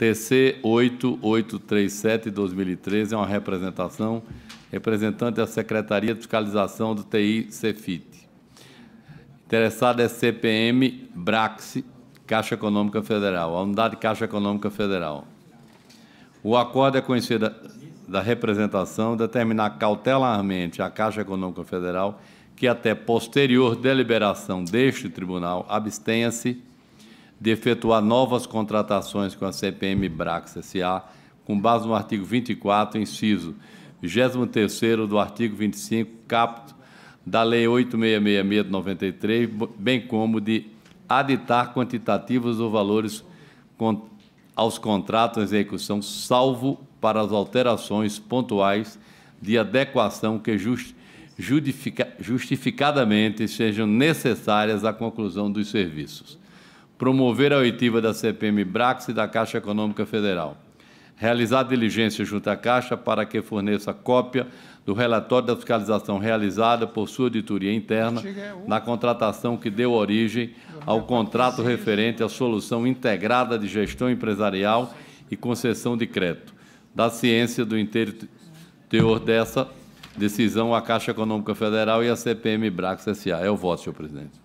TC 8837-2013 é uma representação representante da é Secretaria de Fiscalização do TI Cefit. Interessada é CPM Braxi Caixa Econômica Federal, a Unidade Caixa Econômica Federal. O acordo é conhecido da representação determinar cautelarmente à Caixa Econômica Federal que até posterior deliberação deste tribunal abstenha-se de efetuar novas contratações com a CPM Brax S.A., com base no artigo 24, inciso 23 do artigo 25, capto da Lei 8666 de 93, bem como de aditar quantitativos ou valores aos contratos em execução, salvo para as alterações pontuais de adequação que justificadamente sejam necessárias à conclusão dos serviços promover a oitiva da CPM Brax e da Caixa Econômica Federal. Realizar diligência junto à Caixa para que forneça cópia do relatório da fiscalização realizada por sua auditoria interna é na contratação que deu origem ao contrato referente à solução integrada de gestão empresarial e concessão de crédito. Da ciência do interior dessa decisão, à Caixa Econômica Federal e à CPM Brax S.A. É o voto, senhor presidente.